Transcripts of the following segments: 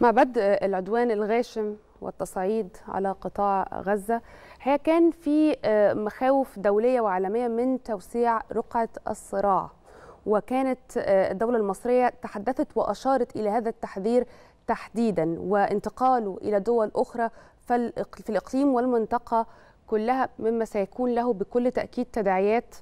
مع بدء العدوان الغاشم والتصعيد على قطاع غزة هي كان في آه، مخاوف دولية وعالمية من توسيع رقعة الصراع وكانت آه، الدولة المصرية تحدثت وأشارت إلى هذا التحذير تحديدا وانتقاله إلى دول أخرى في الإقليم والمنطقة كلها مما سيكون له بكل تأكيد تداعيات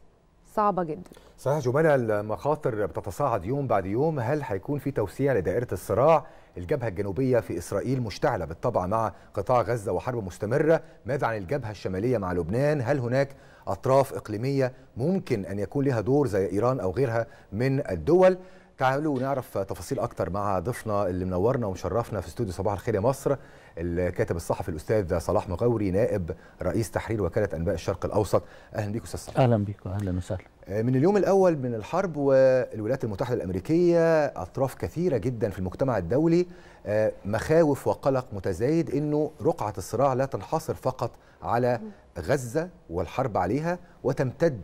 صعبة جدا صحيح جمالة المخاطر بتتصاعد يوم بعد يوم هل هيكون في توسيع لدائرة الصراع الجبهة الجنوبية في إسرائيل مشتعلة بالطبع مع قطاع غزة وحرب مستمرة ماذا عن الجبهة الشمالية مع لبنان هل هناك أطراف إقليمية ممكن أن يكون لها دور زي إيران أو غيرها من الدول تعالوا نعرف تفاصيل اكتر مع ضيفنا اللي منورنا ومشرفنا في استوديو صباح الخير يا مصر الكاتب الصحفي الاستاذ صلاح مغاوري نائب رئيس تحرير وكاله انباء الشرق الاوسط اهلا بيكم استاذ صلاح اهلا بيكم اهلا وسهلا آه، من اليوم الاول من الحرب والولايات المتحده الامريكيه اطراف كثيره جدا في المجتمع الدولي آه، مخاوف وقلق متزايد انه رقعه الصراع لا تنحصر فقط على غزه والحرب عليها وتمتد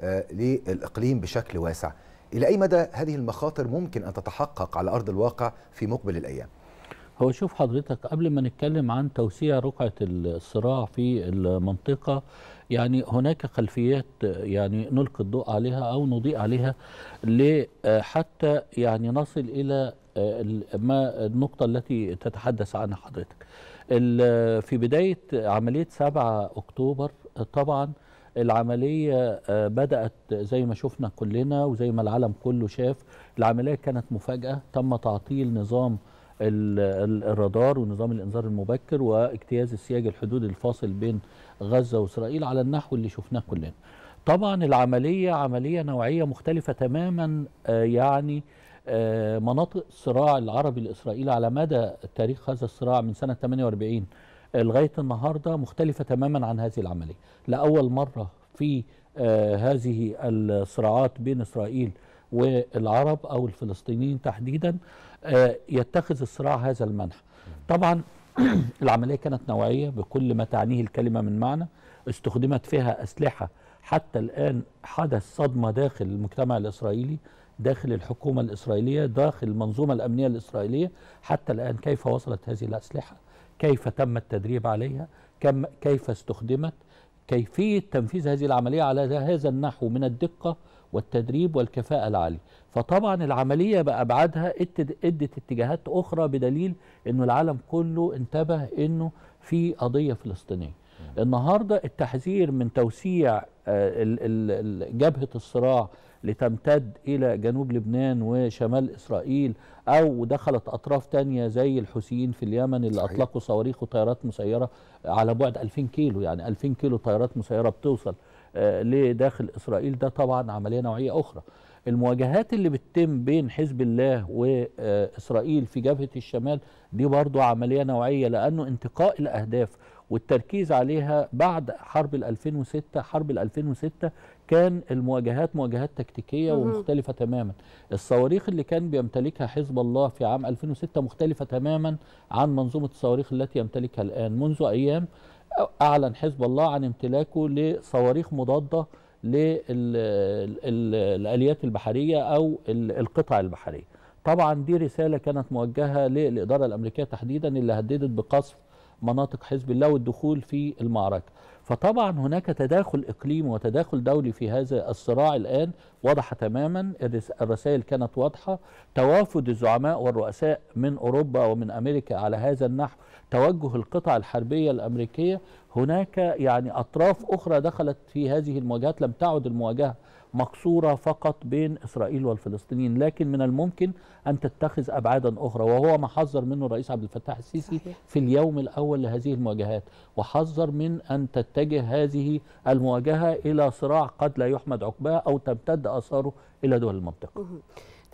آه، للاقليم بشكل واسع إلى أي مدى هذه المخاطر ممكن أن تتحقق على أرض الواقع في مقبل الأيام؟ هو شوف حضرتك قبل ما نتكلم عن توسيع رقعة الصراع في المنطقة يعني هناك خلفيات يعني نلقي الضوء عليها أو نضيء عليها حتى يعني نصل إلى آه، ما النقطة التي تتحدث عنها حضرتك في بداية عملية 7 أكتوبر طبعا العملية آه، بدأت زي ما شفنا كلنا وزي ما العالم كله شاف العملية كانت مفاجأة تم تعطيل نظام الرادار ونظام الانذار المبكر واجتياز السياج الحدودي الفاصل بين غزة وإسرائيل على النحو اللي شفناه كلنا طبعا العملية عملية نوعية مختلفة تماما آه، يعني آه، مناطق الصراع العربي الإسرائيلي على مدى تاريخ هذا الصراع من سنة 48 لغايه النهارده مختلفه تماما عن هذه العمليه لاول مره في آه، هذه الصراعات بين اسرائيل والعرب او الفلسطينيين تحديدا آه، يتخذ الصراع هذا المنح طبعا العمليه كانت نوعيه بكل ما تعنيه الكلمه من معنى استخدمت فيها اسلحه حتى الان حدث صدمه داخل المجتمع الاسرائيلي داخل الحكومه الاسرائيليه داخل المنظومه الامنيه الاسرائيليه حتى الان كيف وصلت هذه الاسلحه كيف تم التدريب عليها كم كيف استخدمت كيفية تنفيذ هذه العملية على هذا النحو من الدقة والتدريب والكفاءة العالية فطبعا العملية بأبعادها ادت اتجاهات أخرى بدليل أنه العالم كله انتبه أنه في قضية فلسطينية النهارده التحذير من توسيع آه، جبهه الصراع لتمتد الى جنوب لبنان وشمال اسرائيل او دخلت اطراف تانية زي الحوثيين في اليمن اللي صحيح. اطلقوا صواريخ وطيارات مسيره على بعد 2000 كيلو يعني 2000 كيلو طيارات مسيره بتوصل آه، لداخل اسرائيل ده طبعا عمليه نوعيه اخرى المواجهات اللي بتتم بين حزب الله واسرائيل آه، في جبهه الشمال دي برضو عمليه نوعيه لانه انتقاء الاهداف والتركيز عليها بعد حرب ال 2006 حرب ال 2006 كان المواجهات مواجهات تكتيكيه ومختلفه تماما الصواريخ اللي كان بيمتلكها حزب الله في عام 2006 مختلفه تماما عن منظومه الصواريخ التي يمتلكها الان منذ ايام اعلن حزب الله عن امتلاكه لصواريخ مضاده للاليات البحريه او القطع البحريه طبعا دي رساله كانت موجهه للاداره الامريكيه تحديدا اللي هددت بقصف مناطق حزب الله والدخول في المعركه فطبعا هناك تداخل اقليمي وتداخل دولي في هذا الصراع الان واضحه تماما الرسائل كانت واضحه توافد الزعماء والرؤساء من اوروبا ومن امريكا على هذا النحو توجه القطع الحربيه الامريكيه هناك يعني اطراف اخرى دخلت في هذه المواجهات لم تعد المواجهه مقصورة فقط بين إسرائيل والفلسطينيين لكن من الممكن أن تتخذ أبعادا أخرى وهو ما حذر منه الرئيس عبد الفتاح السيسي صحيح. في اليوم الأول لهذه المواجهات وحذر من أن تتجه هذه المواجهة إلى صراع قد لا يحمد عقباه أو تمتد آثاره إلى دول المنطقة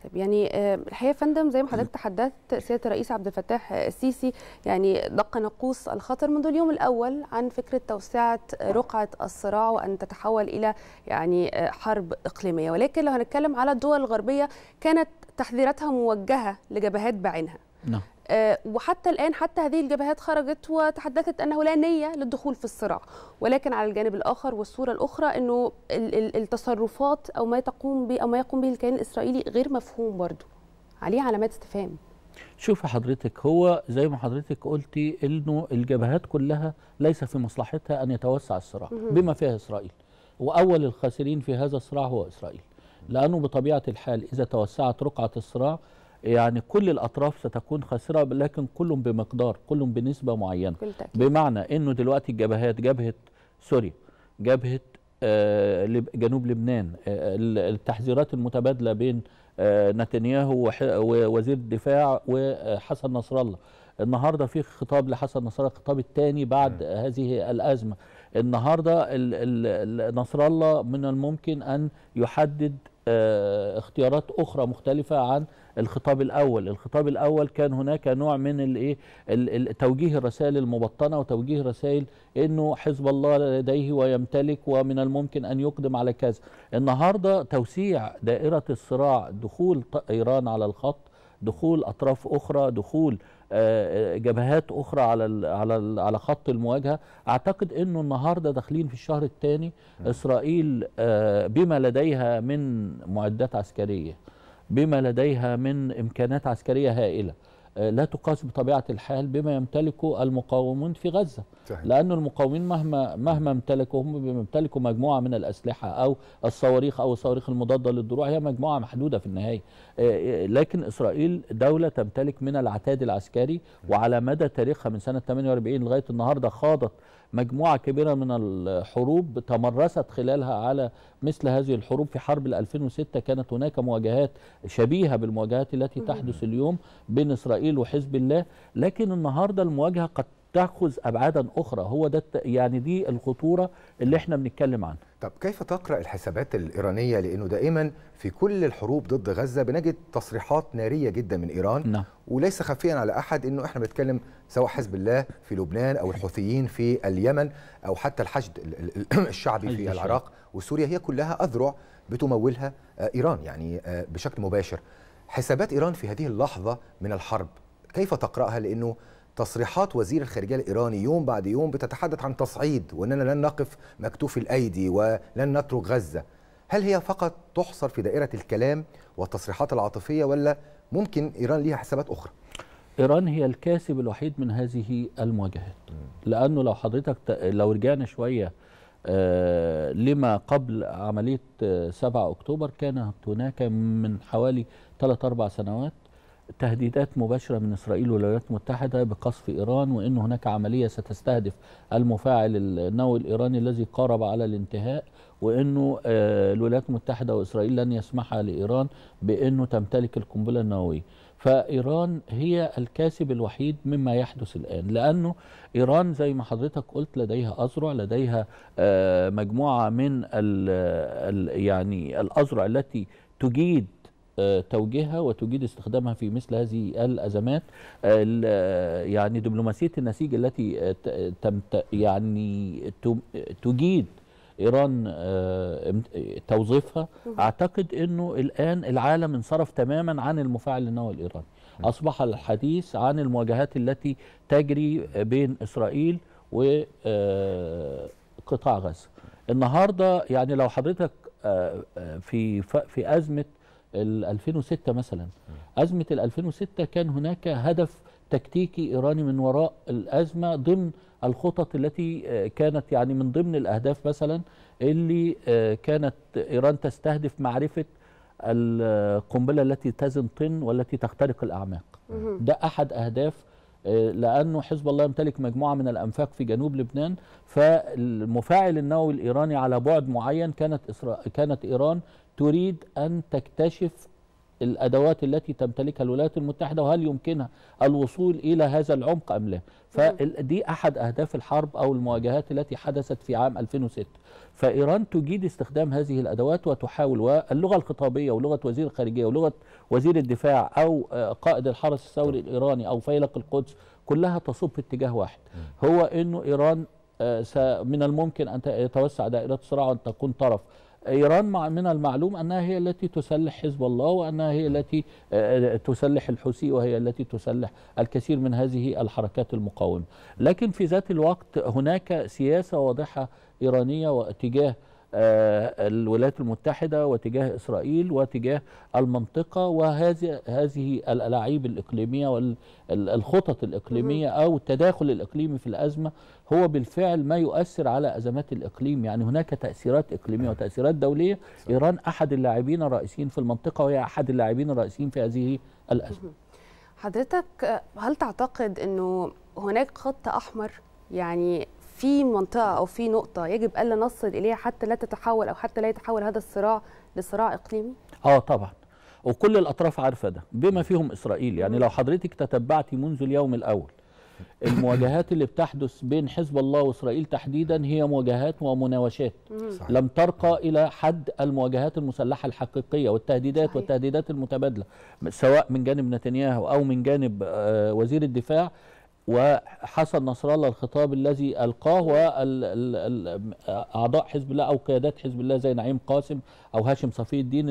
طيب يعني آه، الحقيقه فندم زي ما حضرتك تحدثت سياده الرئيس عبد الفتاح السيسي يعني دق ناقوس الخطر منذ اليوم الاول عن فكره توسعه رقعه الصراع وان تتحول الى يعني آه، حرب اقليميه ولكن لو هنتكلم على الدول الغربيه كانت تحذيراتها موجهه لجبهات بعينها نعم آه، وحتى الآن حتى هذه الجبهات خرجت وتحدثت أنه لا نية للدخول في الصراع ولكن على الجانب الآخر والصورة الأخرى أنه التصرفات أو ما تقوم به أو ما يقوم به الكيان الإسرائيلي غير مفهوم برضه عليه علامات استفهام شوف حضرتك هو زي ما حضرتك قلتي انه الجبهات كلها ليس في مصلحتها ان يتوسع الصراع بما فيها اسرائيل واول الخاسرين في هذا الصراع هو اسرائيل لانه بطبيعه الحال اذا توسعت رقعه الصراع يعني كل الاطراف ستكون خاسره لكن كلهم بمقدار كلهم بنسبه معينه بمعنى انه دلوقتي الجبهات جبهه سوريا جبهه آه، جنوب لبنان آه، التحذيرات المتبادله بين آه، نتنياهو ووزير الدفاع وحسن نصر الله النهارده في خطاب لحسن نصر الله الخطاب الثاني بعد م. هذه الازمه النهارده نصر الله من الممكن ان يحدد آه، اختيارات اخرى مختلفه عن الخطاب الاول الخطاب الاول كان هناك نوع من الايه توجيه الرسائل المبطنه وتوجيه رسائل انه حزب الله لديه ويمتلك ومن الممكن ان يقدم على كذا النهارده توسيع دائره الصراع دخول ايران على الخط دخول اطراف اخرى دخول آه، آه، جبهات اخرى على على على خط المواجهه اعتقد انه النهارده داخلين في الشهر الثاني اسرائيل آه، بما لديها من معدات عسكريه بما لديها من امكانات عسكريه هائله آه، لا تقاس بطبيعه الحال بما يمتلكه المقاومون في غزه صحيح. لان المقاومين مهما مهما امتلكوا هم بيمتلكوا مجموعه من الاسلحه او الصواريخ او الصواريخ المضاده للدروع هي مجموعه محدوده في النهايه آه، آه، لكن اسرائيل دوله تمتلك من العتاد العسكري وعلى مدى تاريخها من سنه 48 لغايه النهارده خاضت مجموعة كبيرة من الحروب تمرست خلالها على مثل هذه الحروب في حرب 2006 كانت هناك مواجهات شبيهة بالمواجهات التي تحدث اليوم بين إسرائيل إسرائيل وحزب الله لكن النهاردة المواجهة قد تأخذ أبعادا أخرى هو ده يعني دي الخطورة اللي احنا بنتكلم عنها طب كيف تقرأ الحسابات الإيرانية لأنه دائما في كل الحروب ضد غزة بنجد تصريحات نارية جدا من إيران نعم. وليس خفيا على أحد أنه احنا بنتكلم سواء حزب الله في لبنان أو الحوثيين في اليمن أو حتى الحشد الشعبي في العراق وسوريا هي كلها أذرع بتمولها آه، إيران يعني آه، بشكل مباشر حسابات إيران في هذه اللحظة من الحرب كيف تقرأها لأنه تصريحات وزير الخارجية الإيراني يوم بعد يوم بتتحدث عن تصعيد وأننا لن نقف مكتوف الأيدي ولن نترك غزة هل هي فقط تحصر في دائرة الكلام والتصريحات العاطفية ولا ممكن إيران ليها حسابات أخرى؟ إيران هي الكاسب الوحيد من هذه المواجهات لأنه لو حضرتك لو رجعنا شوية آه، لما قبل عملية 7 آه، أكتوبر كانت هناك من حوالي 3-4 سنوات تهديدات مباشرة من إسرائيل والولايات المتحدة بقصف إيران وأن هناك عملية ستستهدف المفاعل النووي الإيراني الذي قارب على الانتهاء وأنه آه، الولايات المتحدة وإسرائيل لن يسمح لإيران بأنه تمتلك القنبلة النووية فايران هي الكاسب الوحيد مما يحدث الان لانه ايران زي ما حضرتك قلت لديها اذرع لديها آه، مجموعه من الـ يعني الاذرع التي تجيد آه، توجيهها وتجيد استخدامها في مثل هذه الازمات يعني دبلوماسيه النسيج التي آه، يعني تجيد ايران آه، توظيفها اعتقد انه الان العالم انصرف تماما عن المفاعل النووي الايراني اصبح الحديث عن المواجهات التي تجري بين اسرائيل وقطاع آه، غزه النهارده يعني لو حضرتك آه، في في ازمه 2006 مثلا ازمه 2006 كان هناك هدف تكتيكي ايراني من وراء الازمه ضمن الخطط التي آه، كانت يعني من ضمن الأهداف مثلا اللي آه، كانت إيران تستهدف معرفة القنبلة التي تزن طن والتي تخترق الأعماق ده أحد أهداف آه، لأنه حزب الله يمتلك مجموعة من الأنفاق في جنوب لبنان فالمفاعل النووي الإيراني على بعد معين كانت, إسرا... كانت إيران تريد أن تكتشف الادوات التي تمتلكها الولايات المتحده وهل يمكنها الوصول الى هذا العمق ام لا فدي احد اهداف الحرب او المواجهات التي حدثت في عام 2006 فايران تجيد استخدام هذه الادوات وتحاول واللغه الخطابيه ولغه وزير الخارجيه ولغه وزير الدفاع او آه، قائد الحرس الثوري الايراني او فيلق القدس كلها تصب في اتجاه واحد هو انه ايران آه، من الممكن ان يتوسع دائره الصراع وان تكون طرف إيران من المعلوم أنها هي التي تسلح حزب الله وأنها هي التي آه، آه، تسلح الحوثي وهي التي تسلح الكثير من هذه الحركات المقاومة لكن في ذات الوقت هناك سياسة واضحة إيرانية واتجاه آه، الولايات المتحده وتجاه اسرائيل وتجاه المنطقه وهذه هذه الالاعيب الاقليميه والخطط الاقليميه او التداخل الاقليمي في الازمه هو بالفعل ما يؤثر على ازمات الاقليم يعني هناك تاثيرات اقليميه نعم. وتاثيرات دوليه ايران احد اللاعبين الرئيسيين في المنطقه وهي احد اللاعبين الرئيسيين في هذه الازمه حضرتك هل تعتقد انه هناك خط احمر يعني في منطقه او في نقطه يجب الا نصل اليها حتى لا تتحول او حتى لا يتحول هذا الصراع لصراع اقليمي اه طبعا وكل الاطراف عارفه ده بما فيهم اسرائيل يعني لو حضرتك تتبعتي منذ اليوم الاول المواجهات اللي بتحدث بين حزب الله واسرائيل تحديدا هي مواجهات ومناوشات لم ترقى الى حد المواجهات المسلحه الحقيقيه والتهديدات والتهديدات المتبادله سواء من جانب نتنياهو او من جانب آه، وزير الدفاع وحسن نصر الله الخطاب الذي القاه اعضاء حزب الله او قيادات حزب الله زي نعيم قاسم او هاشم صفي الدين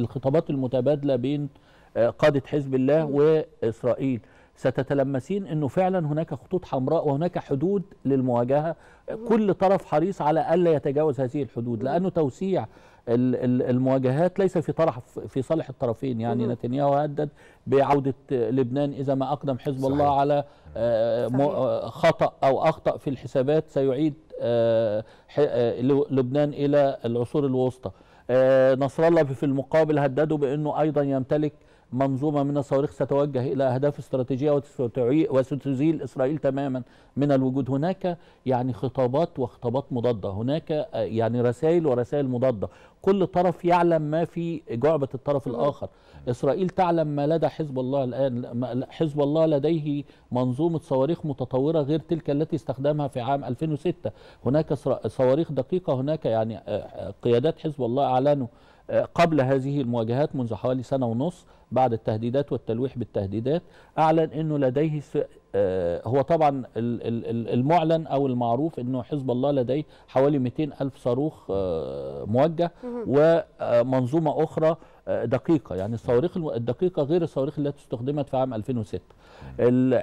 الخطابات المتبادله بين آه، قاده حزب الله واسرائيل ستتلمسين انه فعلا هناك خطوط حمراء وهناك حدود للمواجهه كل طرف حريص على الا يتجاوز هذه الحدود لانه توسيع المواجهات ليس في طرف في صالح الطرفين يعني نتنياهو هدد بعوده لبنان اذا ما اقدم حزب الله على آه، آه، خطا او اخطا في الحسابات سيعيد آه، لبنان الى العصور الوسطى نصر الله في المقابل هدده بانه ايضا يمتلك منظومة من الصواريخ ستوجه إلى أهداف استراتيجية وستزيل إسرائيل تماما من الوجود هناك يعني خطابات وخطابات مضادة هناك آه، يعني رسائل ورسائل مضادة كل طرف يعلم ما في جعبة الطرف الآخر إسرائيل تعلم ما لدى حزب الله الآن حزب الله لديه منظومة صواريخ متطورة غير تلك التي استخدمها في عام 2006 هناك صواريخ دقيقة هناك يعني آه، آه، قيادات حزب الله أعلنوا قبل هذه المواجهات منذ حوالي سنة ونص بعد التهديدات والتلويح بالتهديدات أعلن أنه لديه آه، هو طبعا المعلن أو المعروف أنه حزب الله لديه حوالي 200 ألف صاروخ آه، موجه ومنظومة أخرى آه، دقيقة يعني الصواريخ الدقيقة غير الصواريخ التي استخدمت في عام 2006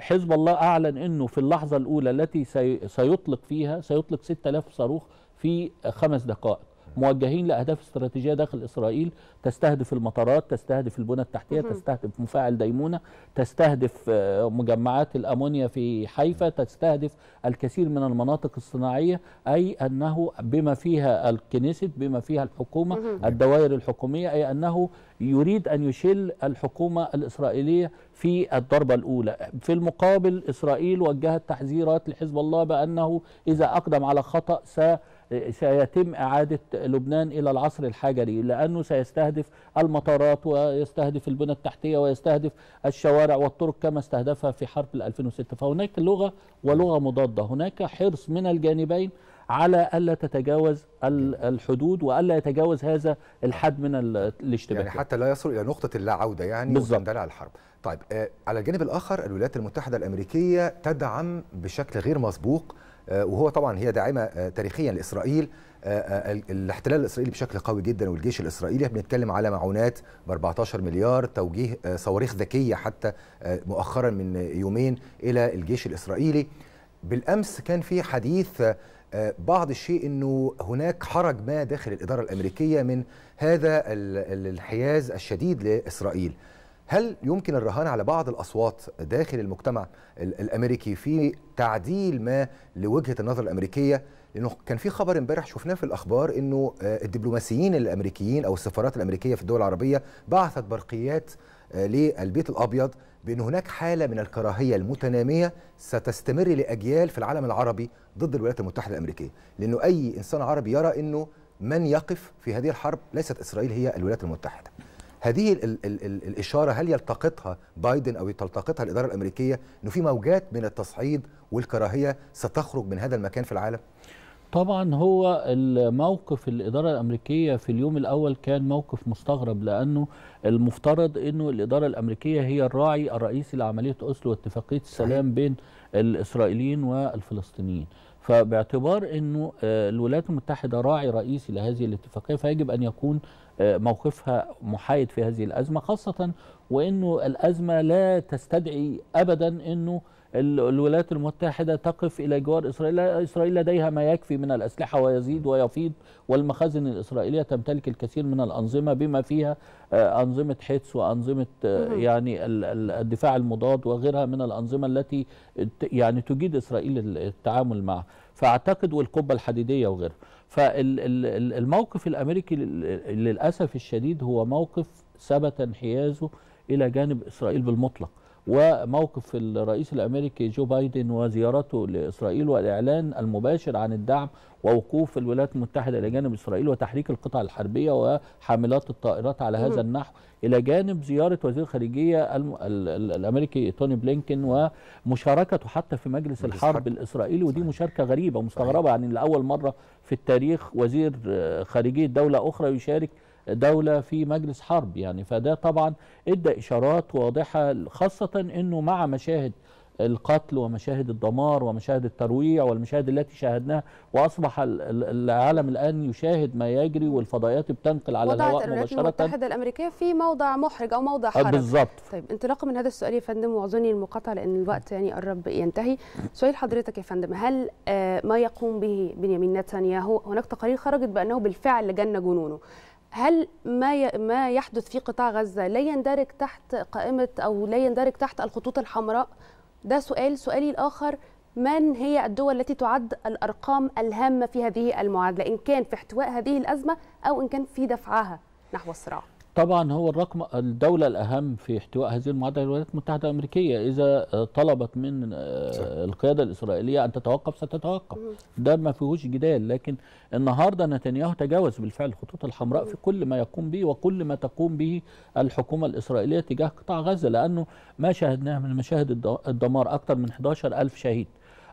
حزب الله أعلن أنه في اللحظة الأولى التي سيطلق فيها سيطلق 6000 صاروخ في خمس دقائق موجهين لاهداف استراتيجيه داخل اسرائيل تستهدف المطارات تستهدف البنى التحتيه تستهدف مفاعل ديمونه تستهدف آه، مجمعات الامونيا في حيفا تستهدف الكثير من المناطق الصناعيه اي انه بما فيها الكنيست بما فيها الحكومه الدوائر الحكوميه اي انه يريد ان يشل الحكومه الاسرائيليه في الضربه الاولى في المقابل اسرائيل وجهت تحذيرات لحزب الله بانه اذا اقدم على خطا س سيتم إعادة لبنان إلى العصر الحجري لأنه سيستهدف المطارات ويستهدف البنى التحتية ويستهدف الشوارع والطرق كما استهدفها في حرب 2006 فهناك لغة ولغة مضادة هناك حرص من الجانبين على الا تتجاوز الحدود والا يتجاوز هذا الحد من الاشتباك يعني حتى لا يصل الى نقطه اللا عوده يعني بالظبط الحرب طيب آه، على الجانب الاخر الولايات المتحده الامريكيه تدعم بشكل غير مسبوق آه، وهو طبعا هي داعمه آه، تاريخيا لاسرائيل آه، الاحتلال الاسرائيلي بشكل قوي جدا والجيش الاسرائيلي بنتكلم على معونات ب 14 مليار توجيه صواريخ ذكيه حتى مؤخرا من يومين الى الجيش الاسرائيلي بالامس كان في حديث بعض الشيء انه هناك حرج ما داخل الاداره الامريكيه من هذا الانحياز الشديد لاسرائيل هل يمكن الرهان على بعض الأصوات داخل المجتمع الأمريكي في تعديل ما لوجهة النظر الأمريكية لأنه كان في خبر امبارح شفناه في الأخبار أنه آه، الدبلوماسيين الأمريكيين أو السفارات الأمريكية في الدول العربية بعثت برقيات آه، للبيت الأبيض بأن هناك حالة من الكراهية المتنامية ستستمر لأجيال في العالم العربي ضد الولايات المتحدة الأمريكية لأنه أي إنسان عربي يرى أنه من يقف في هذه الحرب ليست إسرائيل هي الولايات المتحدة هذه الـ الـ الـ الإشارة هل يلتقطها بايدن أو تلتقطها الإدارة الأمريكية أنه في موجات من التصعيد والكراهية ستخرج من هذا المكان في العالم؟ طبعا هو الموقف الإدارة الأمريكية في اليوم الأول كان موقف مستغرب لأنه المفترض أنه الإدارة الأمريكية هي الراعي الرئيسي لعملية أسلو واتفاقية السلام بين الإسرائيليين والفلسطينيين فباعتبار أنه آه، الولايات المتحدة راعي رئيسي لهذه الاتفاقية فيجب أن يكون موقفها محايد في هذه الأزمة خاصة وأنه الأزمة لا تستدعي أبدا أنه الولايات المتحدة تقف إلى جوار إسرائيل إسرائيل لديها ما يكفي من الأسلحة ويزيد ويفيض والمخازن الإسرائيلية تمتلك الكثير من الأنظمة بما فيها آه، أنظمة حيتس وأنظمة آه، يعني الدفاع المضاد وغيرها من الأنظمة التي يعني تجيد إسرائيل التعامل معها فأعتقد والقبة الحديدية وغيرها فالموقف الامريكي للاسف الشديد هو موقف ثبت انحيازه الى جانب اسرائيل بالمطلق وموقف الرئيس الامريكي جو بايدن وزيارته لاسرائيل والاعلان المباشر عن الدعم ووقوف الولايات المتحده الى جانب اسرائيل وتحريك القطع الحربيه وحاملات الطائرات على هذا النحو الى جانب زياره وزير الخارجيه الامريكي توني بلينكن ومشاركته حتى في مجلس الحرب الاسرائيلي ودي مشاركه غريبه مستغربه يعني لاول مره في التاريخ وزير آه، خارجيه دوله اخرى يشارك دولة في مجلس حرب يعني فده طبعا ادى إشارات واضحة خاصة أنه مع مشاهد القتل ومشاهد الدمار ومشاهد الترويع والمشاهد التي شاهدناها واصبح العالم الان يشاهد ما يجري والفضائيات بتنقل على الهواء مباشره الولايات المتحده الامريكيه في موضع محرج او موضع حرج بالظبط طيب انطلاقا من هذا السؤال يا فندم واعذرني المقاطعه لان الوقت يعني قرب ينتهي سؤال حضرتك يا فندم هل آه، ما يقوم به بنيامين نتنياهو هناك تقارير خرجت بانه بالفعل جن جنونه هل ما ما يحدث في قطاع غزه لا يندرج تحت قائمه او لا يندرج تحت الخطوط الحمراء ده سؤال سؤالي الاخر من هي الدول التي تعد الارقام الهامه في هذه المعادله ان كان في احتواء هذه الازمه او ان كان في دفعها نحو الصراع طبعا هو الرقم الدولة الأهم في احتواء هذه المعادلة الولايات المتحدة الأمريكية إذا آه، طلبت من آه، القيادة الإسرائيلية أن تتوقف ستتوقف ده ما فيهوش جدال لكن النهاردة نتنياهو تجاوز بالفعل الخطوط الحمراء في كل ما يقوم به وكل ما تقوم به الحكومة الإسرائيلية تجاه قطاع غزة لأنه ما شاهدناه من مشاهد الدمار أكثر من 11 ألف شهيد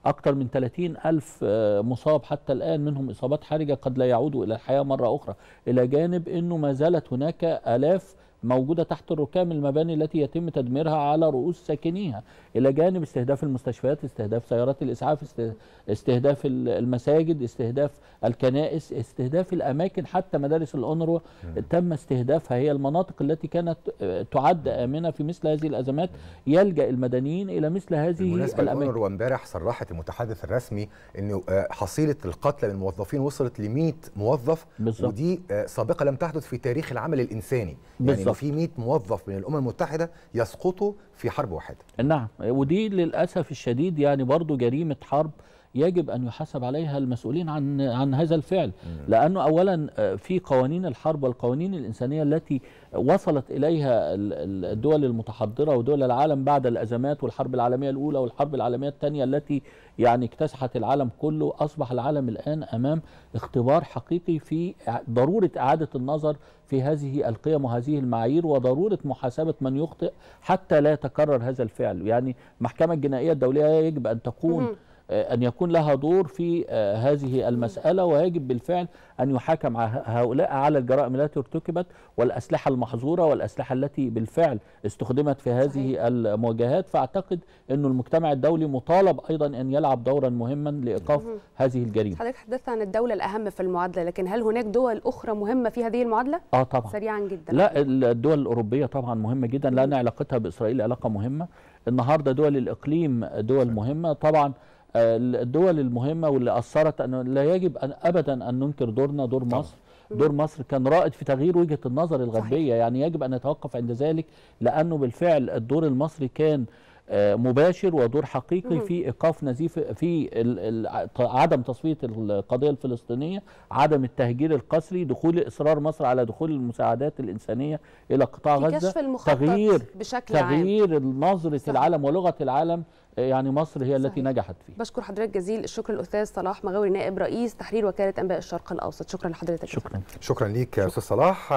أكثر من 30 ألف آه، مصاب حتى الآن منهم إصابات حرجة قد لا يعودوا إلى الحياة مرة أخرى إلى جانب أنه ما زالت هناك آلاف موجودة تحت الركام المباني التي يتم تدميرها على رؤوس ساكنيها إلى جانب استهداف المستشفيات استهداف سيارات الإسعاف استهداف المساجد استهداف الكنائس استهداف الأماكن حتى مدارس الأونروا تم استهدافها هي المناطق التي كانت آه، تعد آمنة في مثل هذه الأزمات يلجأ المدنيين إلى مثل هذه الأماكن الأونروا امبارح صرحت المتحدث الرسمي أن آه، حصيلة القتلى للموظفين وصلت ل 100 موظف بالزبط. ودي آه، سابقة لم تحدث في تاريخ العمل الإنساني بالزبط. يعني في 100 موظف من الامم المتحده يسقطوا في حرب واحده نعم ودي للاسف الشديد يعني برضه جريمه حرب يجب أن يحاسب عليها المسؤولين عن عن هذا الفعل لأنه أولا آه، في قوانين الحرب والقوانين الإنسانية التي وصلت إليها الدول المتحضرة ودول العالم بعد الأزمات والحرب العالمية الأولى والحرب العالمية الثانية التي يعني اكتسحت العالم كله أصبح العالم الآن أمام اختبار حقيقي في ضرورة إعادة النظر في هذه القيم وهذه المعايير وضرورة محاسبة من يخطئ حتى لا يتكرر هذا الفعل يعني المحكمة الجنائية الدولية يجب أن تكون آه، أن يكون لها دور في آه، هذه المسألة ويجب بالفعل أن يحاكم هؤلاء على الجرائم التي ارتكبت والأسلحة المحظورة والأسلحة التي بالفعل استخدمت في هذه المواجهات فأعتقد أن المجتمع الدولي مطالب أيضا أن يلعب دورا مهما لإيقاف هذه الجريمة حضرتك حدثت عن الدولة الأهم في المعادلة لكن هل هناك دول أخرى مهمة في هذه المعادلة؟ آه طبعا سريعا جدا لا الدول الأوروبية طبعا مهمة جدا لأن علاقتها بإسرائيل علاقة مهمة النهارده دول الإقليم دول مهمة طبعا الدول المهمه واللي اثرت انه لا يجب أن ابدا ان ننكر دورنا دور طبعا. مصر دور مصر كان رائد في تغيير وجهه النظر الغربيه صحيح. يعني يجب ان نتوقف عند ذلك لانه بالفعل الدور المصري كان آه، مباشر ودور حقيقي في ايقاف نزيف في عدم تصفيه القضيه الفلسطينيه، عدم التهجير القسري، دخول اصرار مصر على دخول المساعدات الانسانيه الى قطاع غزه، كشف تغيير بشكل تغيير عام. نظره العالم ولغه العالم يعني مصر هي التي صحيح. نجحت فيه بشكر حضرتك جزيل الشكر الاستاذ صلاح مغاوري نائب رئيس تحرير وكاله انباء الشرق الاوسط شكرا لحضرتك شكرا شكرا ليك يا استاذ صلاح